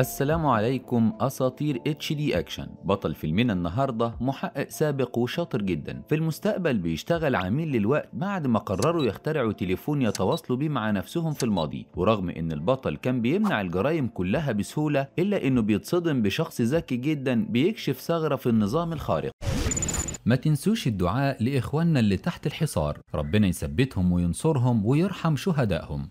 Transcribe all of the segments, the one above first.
السلام عليكم اساطير اتش دي اكشن بطل فيلمنا النهارده محقق سابق وشاطر جدا في المستقبل بيشتغل عميل للوقت بعد ما قرروا يخترعوا تليفون يتواصلوا بيه مع نفسهم في الماضي ورغم ان البطل كان بيمنع الجرائم كلها بسهوله الا انه بيتصدم بشخص ذكي جدا بيكشف ثغره في النظام الخارق ما تنسوش الدعاء لاخواننا اللي تحت الحصار ربنا يثبتهم وينصرهم ويرحم شهدائهم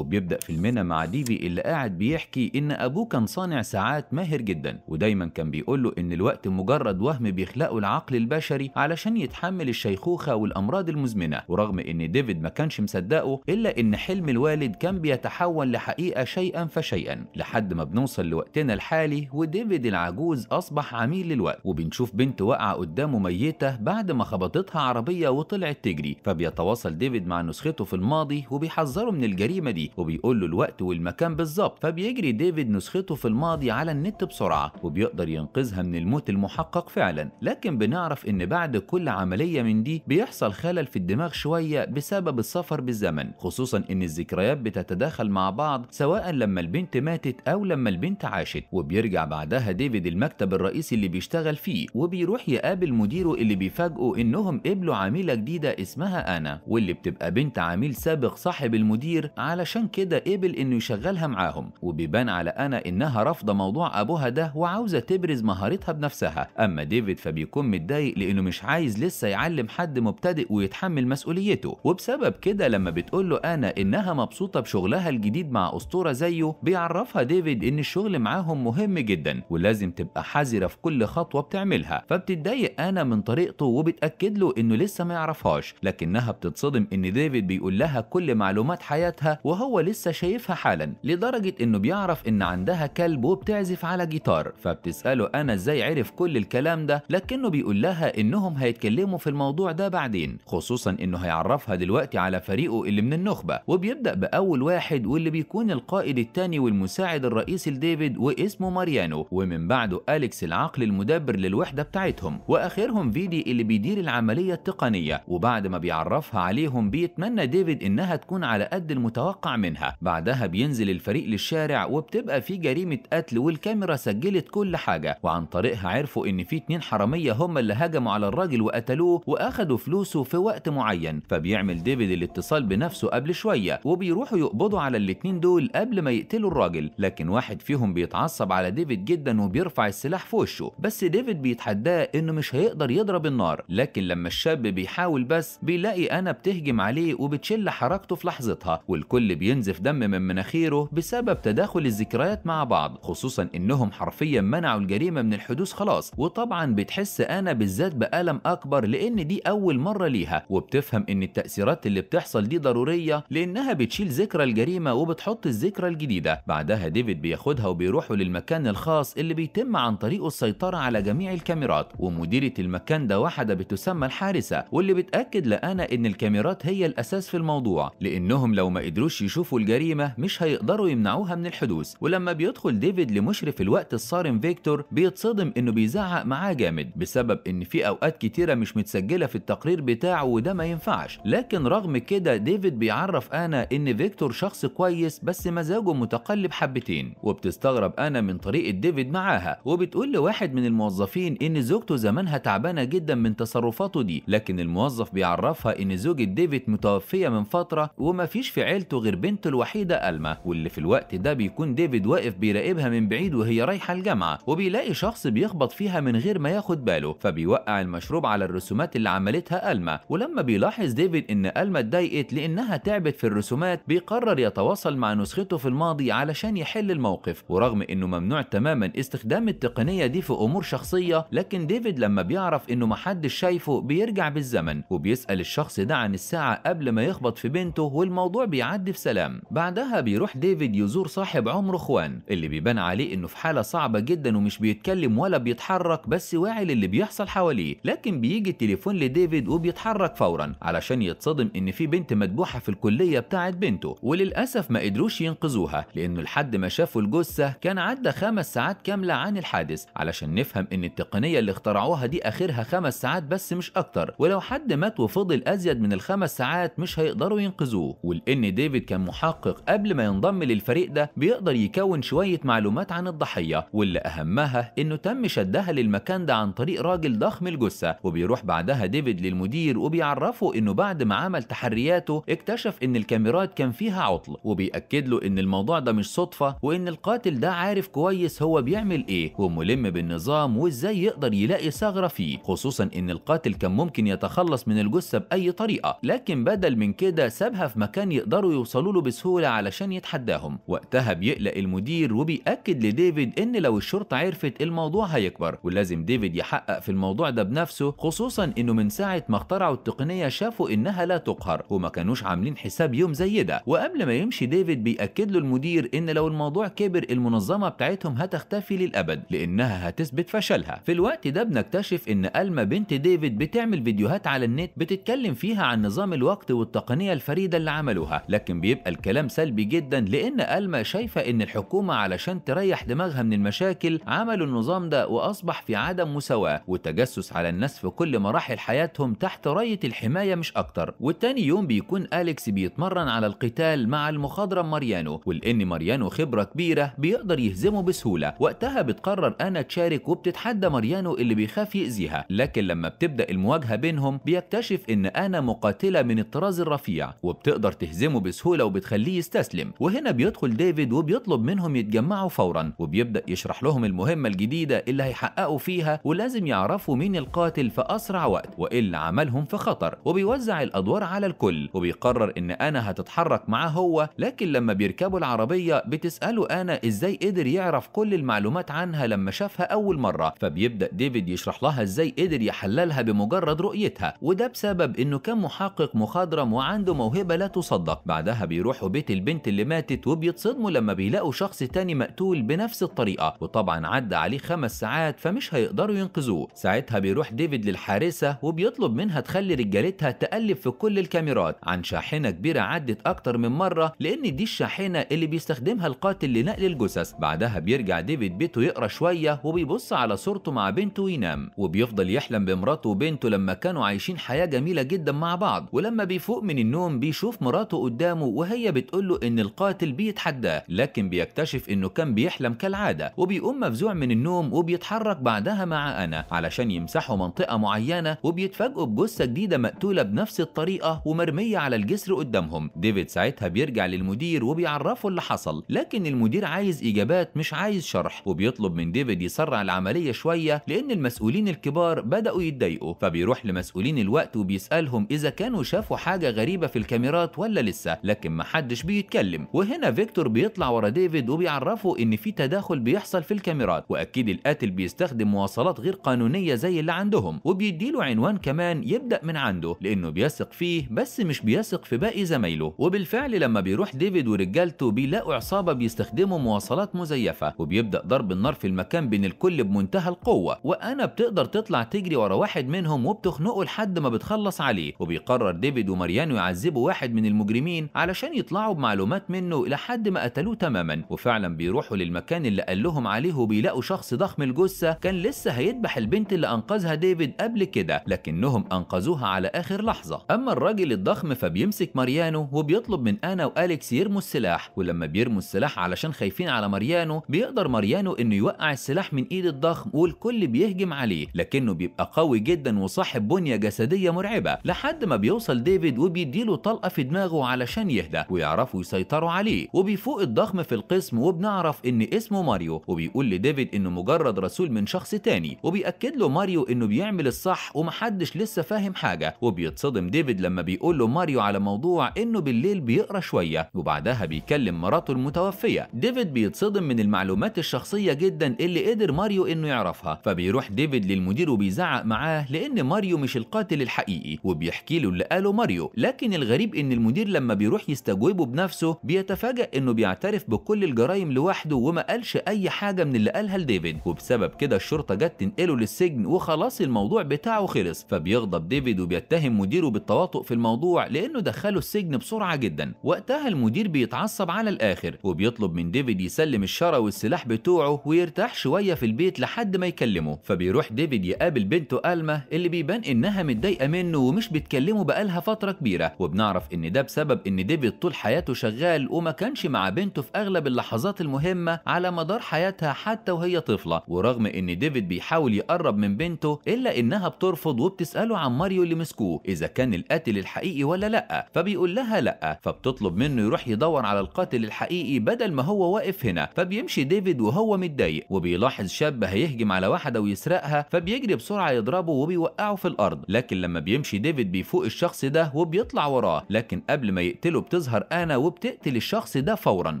وبيبدأ فيلمنا مع ديفي اللي قاعد بيحكي إن أبوه كان صانع ساعات ماهر جدا ودايما كان بيقول له إن الوقت مجرد وهم بيخلقه العقل البشري علشان يتحمل الشيخوخة والأمراض المزمنة ورغم إن ديفيد ما كانش مصدقه إلا إن حلم الوالد كان بيتحول لحقيقة شيئا فشيئا لحد ما بنوصل لوقتنا الحالي وديفيد العجوز أصبح عميل للوقت وبنشوف بنت واقعة قدامه ميتة بعد ما خبطتها عربية وطلعت تجري فبيتواصل ديفيد مع نسخته في الماضي وبيحذره من الجريمة دي وبيقول له الوقت والمكان بالظبط فبيجري ديفيد نسخته في الماضي على النت بسرعة وبيقدر ينقذها من الموت المحقق فعلا لكن بنعرف ان بعد كل عملية من دي بيحصل خلل في الدماغ شوية بسبب السفر بالزمن خصوصا ان الذكريات بتتداخل مع بعض سواء لما البنت ماتت او لما البنت عاشت وبيرجع بعدها ديفيد المكتب الرئيسي اللي بيشتغل فيه وبيروح يقابل مديره اللي بيفاجئه انهم قبلوا عميلة جديدة اسمها انا واللي بتبقى بنت عميل سابق صاحب المدير علشان عشان كده قبل انه يشغلها معاهم وبيبان على انا انها رافضه موضوع ابوها ده وعاوزه تبرز مهارتها بنفسها اما ديفيد فبيكون متضايق لانه مش عايز لسه يعلم حد مبتدئ ويتحمل مسؤوليته وبسبب كده لما بتقول له انا انها مبسوطه بشغلها الجديد مع اسطوره زيه بيعرفها ديفيد ان الشغل معاهم مهم جدا ولازم تبقى حذره في كل خطوه بتعملها فبتتضايق انا من طريقته وبتاكد له انه لسه ما يعرفهاش لكنها بتتصدم ان ديفيد بيقول لها كل معلومات حياتها وهو وهو لسه شايفها حالا لدرجة انه بيعرف ان عندها كلب وبتعزف على جيتار فبتسأله انا ازاي عرف كل الكلام ده لكنه بيقول لها انهم هيتكلموا في الموضوع ده بعدين خصوصا انه هيعرفها دلوقتي على فريقه اللي من النخبة وبيبدأ بأول واحد واللي بيكون القائد الثاني والمساعد الرئيسي لديفيد واسمه ماريانو ومن بعده أليكس العقل المدبر للوحدة بتاعتهم واخرهم فيدي اللي بيدير العملية التقنية وبعد ما بيعرفها عليهم بيتمنى ديفيد انها تكون على قد المتوقع منها بعدها بينزل الفريق للشارع وبتبقى في جريمة قتل والكاميرا سجلت كل حاجة وعن طريقها عرفوا ان في اتنين حرامية هم اللي هجموا على الراجل وقتلوه واخدوا فلوسه في وقت معين فبيعمل ديفيد الاتصال بنفسه قبل شوية وبيروحوا يقبضوا على الاتنين دول قبل ما يقتلوا الراجل لكن واحد فيهم بيتعصب على ديفيد جدا وبيرفع السلاح في وشه بس ديفيد بيتحداه انه مش هيقدر يضرب النار لكن لما الشاب بيحاول بس بيلاقي انا بتهجم عليه وبتشل حركته في لحظتها والكل بينزف دم من مناخيره بسبب تداخل الذكريات مع بعض خصوصا انهم حرفيا منعوا الجريمه من الحدوث خلاص وطبعا بتحس انا بالذات بالم اكبر لان دي اول مره ليها وبتفهم ان التاثيرات اللي بتحصل دي ضروريه لانها بتشيل ذكرى الجريمه وبتحط الذكرى الجديده بعدها ديفيد بياخدها وبيروحوا للمكان الخاص اللي بيتم عن طريقه السيطره على جميع الكاميرات ومديره المكان ده واحده بتسمى الحارسه واللي بتاكد لانا ان الكاميرات هي الاساس في الموضوع لانهم لو ما قدروش بيشوفوا الجريمة مش هيقدروا يمنعوها من الحدوث ولما بيدخل ديفيد لمشرف الوقت الصارم فيكتور بيتصدم انه بيزعق معاه جامد بسبب ان في اوقات كتيرة مش متسجلة في التقرير بتاعه وده ما ينفعش لكن رغم كده ديفيد بيعرف انا ان فيكتور شخص كويس بس مزاجه متقلب حبتين وبتستغرب انا من طريقة ديفيد معاها وبتقول لواحد من الموظفين ان زوجته زمانها تعبانة جدا من تصرفاته دي لكن الموظف بيعرفها ان زوجة ديفيد متوفية من فترة ومفيش في عيلته غير البنت الوحيدة ألما واللي في الوقت ده بيكون ديفيد واقف بيراقبها من بعيد وهي رايحة الجامعة وبيلاقي شخص بيخبط فيها من غير ما ياخد باله فبيوقع المشروب على الرسومات اللي عملتها ألما ولما بيلاحظ ديفيد إن ألما اتضايقت لأنها تعبت في الرسومات بيقرر يتواصل مع نسخته في الماضي علشان يحل الموقف ورغم إنه ممنوع تماما استخدام التقنية دي في أمور شخصية لكن ديفيد لما بيعرف إنه محدش شايفه بيرجع بالزمن وبيسأل الشخص ده عن الساعة قبل ما يخبط في بنته والموضوع بيعدي في ساعة السلام بعدها بيروح ديفيد يزور صاحب عمره خوان اللي بيبان عليه انه في حاله صعبه جدا ومش بيتكلم ولا بيتحرك بس واعي للي بيحصل حواليه لكن بيجي التليفون لديفيد وبيتحرك فورا علشان يتصدم ان في بنت مدبوحة في الكليه بتاعت بنته وللاسف ما قدروش ينقذوها لانه لحد ما شافوا الجثه كان عدى خمس ساعات كامله عن الحادث علشان نفهم ان التقنيه اللي اخترعوها دي اخرها خمس ساعات بس مش اكتر ولو حد مات وفضل ازيد من الخمس ساعات مش هيقدروا ينقذوه ولان ديفيد كان محقق قبل ما ينضم للفريق ده بيقدر يكون شوية معلومات عن الضحية واللي أهمها إنه تم شدها للمكان ده عن طريق راجل ضخم الجثة وبيروح بعدها ديفيد للمدير وبيعرفه إنه بعد ما عمل تحرياته اكتشف إن الكاميرات كان فيها عطل وبيأكد له إن الموضوع ده مش صدفة وإن القاتل ده عارف كويس هو بيعمل إيه وملم بالنظام وإزاي يقدر يلاقي ثغرة فيه خصوصا إن القاتل كان ممكن يتخلص من الجثة بأي طريقة لكن بدل من كده سابها في مكان يقدروا يوصلوا يوصلوا له بسهولة علشان يتحداهم وقتها بيقلق المدير وبيأكد لديفيد إن لو الشرطة عرفت الموضوع هيكبر ولازم ديفيد يحقق في الموضوع ده بنفسه خصوصا إنه من ساعة ما اخترعوا التقنية شافوا إنها لا تقهر وما كانوش عاملين حساب يوم زي ده وقبل ما يمشي ديفيد بيأكد له المدير إن لو الموضوع كبر المنظمة بتاعتهم هتختفي للأبد لأنها هتثبت فشلها في الوقت ده بنكتشف إن ألما بنت ديفيد بتعمل فيديوهات على النت بتتكلم فيها عن نظام الوقت والتقنية الفريدة اللي عملوها لكن بي بيبقى الكلام سلبي جدا لأن ألما شايفة إن الحكومة علشان تريح دماغها من المشاكل عملوا النظام ده وأصبح في عدم مساواة وتجسس على الناس في كل مراحل حياتهم تحت راية الحماية مش أكتر والتاني يوم بيكون أليكس بيتمرن على القتال مع المخضرم ماريانو ولأن ماريانو خبرة كبيرة بيقدر يهزمه بسهولة وقتها بتقرر أنا تشارك وبتتحدى ماريانو اللي بيخاف يأذيها لكن لما بتبدأ المواجهة بينهم بيكتشف إن أنا مقاتلة من الطراز الرفيع وبتقدر تهزمه بسهولة الدولة وبتخليه يستسلم وهنا بيدخل ديفيد وبيطلب منهم يتجمعوا فورا وبيبدأ يشرح لهم المهمة الجديدة اللي هيحققوا فيها ولازم يعرفوا مين القاتل في أسرع وقت وإلا عملهم في خطر وبيوزع الأدوار على الكل وبيقرر إن أنا هتتحرك معاه هو لكن لما بيركبوا العربية بتسأله أنا إزاي قدر يعرف كل المعلومات عنها لما شافها أول مرة فبيبدأ ديفيد يشرح لها إزاي قدر يحللها بمجرد رؤيتها وده بسبب إنه كان محقق مخضرم وعنده موهبة لا تصدق بعدها بيروحوا بيت البنت اللي ماتت وبيتصدموا لما بيلاقوا شخص تاني مقتول بنفس الطريقة وطبعا عدى عليه خمس ساعات فمش هيقدروا ينقذوه ساعتها بيروح ديفيد للحارسة وبيطلب منها تخلي رجالتها تقلب في كل الكاميرات عن شاحنة كبيرة عدت أكتر من مرة لأن دي الشاحنة اللي بيستخدمها القاتل لنقل الجثث بعدها بيرجع ديفيد بيته يقرا شوية وبيبص على صورته مع بنته وينام وبيفضل يحلم بمراته وبنته لما كانوا عايشين حياة جميلة جدا مع بعض ولما بيفوق من النوم بيشوف مراته قدامه وهي بتقول له ان القاتل بيتحداه لكن بيكتشف انه كان بيحلم كالعاده وبيقوم مفزوع من النوم وبيتحرك بعدها مع انا علشان يمسحوا منطقه معينه وبيتفاجئوا بجثه جديده مقتوله بنفس الطريقه ومرميه على الجسر قدامهم ديفيد ساعتها بيرجع للمدير وبيعرفه اللي حصل لكن المدير عايز اجابات مش عايز شرح وبيطلب من ديفيد يسرع العمليه شويه لان المسؤولين الكبار بداوا يتضايقوا فبيروح لمسؤولين الوقت وبيسالهم اذا كانوا شافوا حاجه غريبه في الكاميرات ولا لسه لكن لكن محدش بيتكلم وهنا فيكتور بيطلع ورا ديفيد وبيعرفه ان في تداخل بيحصل في الكاميرات واكيد القاتل بيستخدم مواصلات غير قانونيه زي اللي عندهم وبيديله عنوان كمان يبدا من عنده لانه بيثق فيه بس مش بيثق في باقي زمايله وبالفعل لما بيروح ديفيد ورجالته بيلاقوا عصابه بيستخدموا مواصلات مزيفه وبيبدا ضرب النار في المكان بين الكل بمنتهى القوه وانا بتقدر تطلع تجري ورا واحد منهم وبتخنقه لحد ما بتخلص عليه وبيقرر ديفيد وماريانو يعذبوا واحد من المجرمين علشان عشان يطلعوا بمعلومات منه إلى حد ما قتلوه تماما وفعلا بيروحوا للمكان اللي قال لهم عليه وبيلاقوا شخص ضخم الجثة كان لسه هيدبح البنت اللي أنقذها ديفيد قبل كده لكنهم أنقذوها على آخر لحظة أما الراجل الضخم فبيمسك ماريانو وبيطلب من أنا وأليكس يرموا السلاح ولما بيرموا السلاح علشان خايفين على ماريانو بيقدر ماريانو إنه يوقع السلاح من إيد الضخم والكل بيهجم عليه لكنه بيبقى قوي جدا وصاحب بنية جسدية مرعبة لحد ما بيوصل ديفيد وبيديله طلقة في دماغه علشان يهدى يهدى ويعرفوا يسيطروا عليه وبيفوق الضخم في القسم وبنعرف ان اسمه ماريو وبيقول لديفيد انه مجرد رسول من شخص تاني وبيأكد له ماريو انه بيعمل الصح ومحدش لسه فاهم حاجه وبيتصدم ديفيد لما بيقول له ماريو على موضوع انه بالليل بيقرا شويه وبعدها بيكلم مراته المتوفيه ديفيد بيتصدم من المعلومات الشخصيه جدا اللي قدر ماريو انه يعرفها فبيروح ديفيد للمدير وبيزعق معاه لان ماريو مش القاتل الحقيقي وبيحكي له اللي قاله ماريو لكن الغريب ان المدير لما بيروح بيستجوبه بنفسه بيتفاجأ إنه بيعترف بكل الجرايم لوحده وما قالش أي حاجة من اللي قالها لديفيد وبسبب كده الشرطة جت تنقله للسجن وخلاص الموضوع بتاعه خلص فبيغضب ديفيد وبيتهم مديره بالتواطؤ في الموضوع لأنه دخله السجن بسرعة جدا وقتها المدير بيتعصب على الآخر وبيطلب من ديفيد يسلم الشرى والسلاح بتوعه ويرتاح شوية في البيت لحد ما يكلمه فبيروح ديفيد يقابل بنته ألما اللي بيبان إنها متضايقة منه ومش بتكلمه بقالها فترة كبيرة وبنعرف إن ده بسبب إن ديفيد ديفيد طول حياته شغال وما كانش مع بنته في أغلب اللحظات المهمة على مدار حياتها حتى وهي طفلة ورغم إن ديفيد بيحاول يقرب من بنته إلا إنها بترفض وبتسأله عن ماريو اللي مسكوه إذا كان القاتل الحقيقي ولا لأ فبيقول لها لأ فبتطلب منه يروح يدور على القاتل الحقيقي بدل ما هو واقف هنا فبيمشي ديفيد وهو متضايق وبيلاحظ شاب هيهجم على واحدة ويسرقها فبيجري بسرعة يضربه وبيوقعه في الأرض لكن لما بيمشي ديفيد بيفوق الشخص ده وبيطلع وراه لكن قبل ما يقتله وبتظهر انا وبتقتل الشخص ده فورا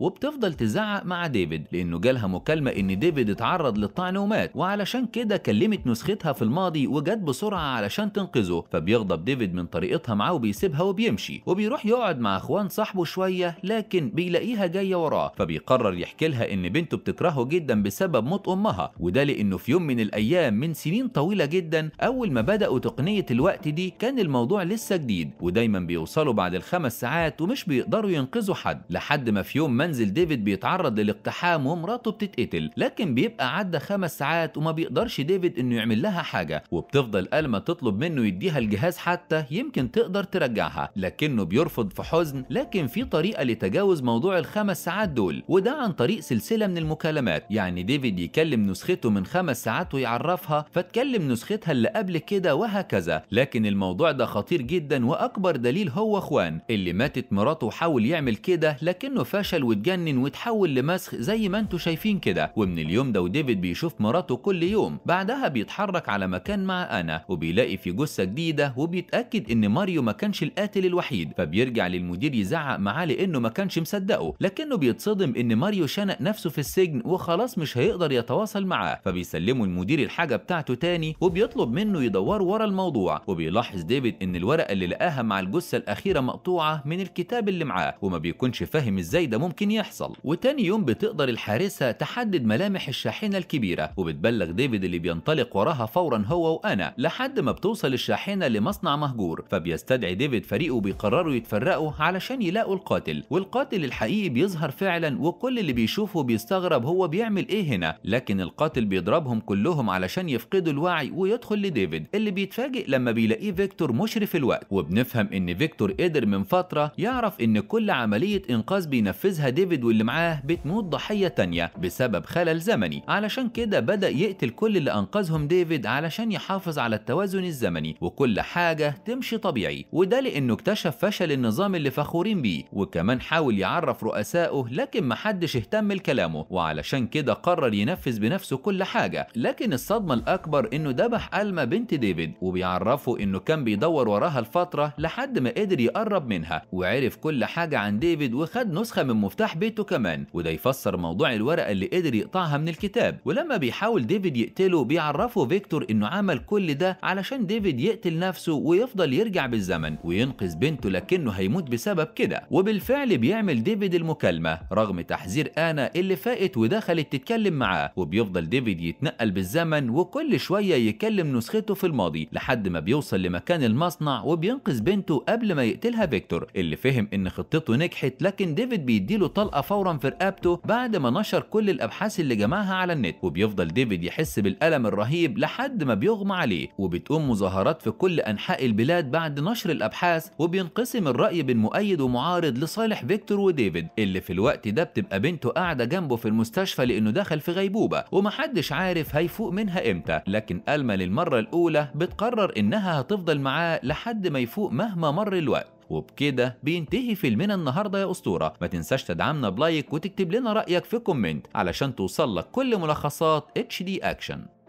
وبتفضل تزعق مع ديفيد لانه جالها مكالمه ان ديفيد اتعرض للطعن ومات وعلشان كده كلمت نسختها في الماضي وجت بسرعه علشان تنقذه فبيغضب ديفيد من طريقتها معاه وبيسيبها وبيمشي وبيروح يقعد مع اخوان صاحبه شويه لكن بيلاقيها جايه وراه فبيقرر يحكي لها ان بنته بتكرهه جدا بسبب موت امها وده لانه في يوم من الايام من سنين طويله جدا اول ما بداوا تقنيه الوقت دي كان الموضوع لسه جديد ودايما بيوصلوا بعد الخمس ساعات ومن مش بيقدروا ينقذوا حد لحد ما في يوم منزل ديفيد بيتعرض للاقتحام ومراته بتتقتل لكن بيبقى عدى خمس ساعات وما بيقدرش ديفيد انه يعمل لها حاجه وبتفضل الما تطلب منه يديها الجهاز حتى يمكن تقدر ترجعها لكنه بيرفض في حزن لكن في طريقه لتجاوز موضوع الخمس ساعات دول وده عن طريق سلسله من المكالمات يعني ديفيد يكلم نسخته من خمس ساعات ويعرفها فتكلم نسختها اللي قبل كده وهكذا لكن الموضوع ده خطير جدا واكبر دليل هو اخوان اللي ماتت مراته حاول يعمل كده لكنه فشل واتجنن واتحول لمسخ زي ما انتوا شايفين كده ومن اليوم ده وديفيد بيشوف مراته كل يوم بعدها بيتحرك على مكان مع انا وبيلاقي في جثه جديده وبيتاكد ان ماريو ما كانش القاتل الوحيد فبيرجع للمدير يزعق معاه لانه ما كانش مصدقه لكنه بيتصدم ان ماريو شنق نفسه في السجن وخلاص مش هيقدر يتواصل معاه فبيسلمه المدير الحاجه بتاعته تاني وبيطلب منه يدور ورا الموضوع وبيلاحظ ديفيد ان الورقه اللي لقاها مع الجثه الاخيره مقطوعه من الكتاب الكتاب اللي معاه وما بيكونش فاهم ازاي ده ممكن يحصل وتاني يوم بتقدر الحارسة تحدد ملامح الشاحنة الكبيرة وبتبلغ ديفيد اللي بينطلق وراها فورا هو وأنا لحد ما بتوصل الشاحنة لمصنع مهجور فبيستدعي ديفيد فريقه بيقرروا يتفرقوا علشان يلاقوا القاتل والقاتل الحقيقي بيظهر فعلا وكل اللي بيشوفه بيستغرب هو بيعمل ايه هنا لكن القاتل بيضربهم كلهم علشان يفقدوا الوعي ويدخل لديفيد اللي بيتفاجئ لما بيلاقيه فيكتور مشرف الوقت وبنفهم ان فيكتور قدر من فترة يعرف بنعرف إن كل عملية إنقاذ بينفذها ديفيد واللي معاه بتموت ضحية تانية بسبب خلل زمني علشان كده بدأ يقتل كل اللي أنقذهم ديفيد علشان يحافظ على التوازن الزمني وكل حاجة تمشي طبيعي وده لأنه اكتشف فشل النظام اللي فخورين بيه وكمان حاول يعرف رؤسائه لكن محدش اهتم لكلامه وعلشان كده قرر ينفذ بنفسه كل حاجة لكن الصدمة الأكبر إنه ذبح ألما بنت ديفيد وبيعرفه إنه كان بيدور وراها الفترة لحد ما قدر يقرب منها وعرف عارف كل حاجة عن ديفيد وخد نسخة من مفتاح بيته كمان وده يفسر موضوع الورقة اللي قدر يقطعها من الكتاب ولما بيحاول ديفيد يقتله بيعرفه فيكتور انه عمل كل ده علشان ديفيد يقتل نفسه ويفضل يرجع بالزمن وينقذ بنته لكنه هيموت بسبب كده وبالفعل بيعمل ديفيد المكالمة رغم تحذير انا اللي فاقت ودخلت تتكلم معاه وبيفضل ديفيد يتنقل بالزمن وكل شوية يكلم نسخته في الماضي لحد ما بيوصل لمكان المصنع وبينقذ بنته قبل ما يقتلها فيكتور اللي فهم فاهم إن خطته نجحت لكن ديفيد بيديله طلقة فورا في رقبته بعد ما نشر كل الأبحاث اللي جمعها على النت وبيفضل ديفيد يحس بالألم الرهيب لحد ما بيغمى عليه وبتقوم مظاهرات في كل أنحاء البلاد بعد نشر الأبحاث وبينقسم الرأي بين مؤيد ومعارض لصالح فيكتور وديفيد اللي في الوقت ده بتبقى بنته قاعدة جنبه في المستشفى لأنه دخل في غيبوبة ومحدش عارف هيفوق منها إمتى لكن ألما للمرة الأولى بتقرر إنها هتفضل معاه لحد ما يفوق مهما مر الوقت وبكده بينتهي فيلمنا النهارده يا اسطوره ما تنساش تدعمنا بلايك وتكتب لنا رايك في كومنت علشان توصل لك كل ملخصات اتش دي اكشن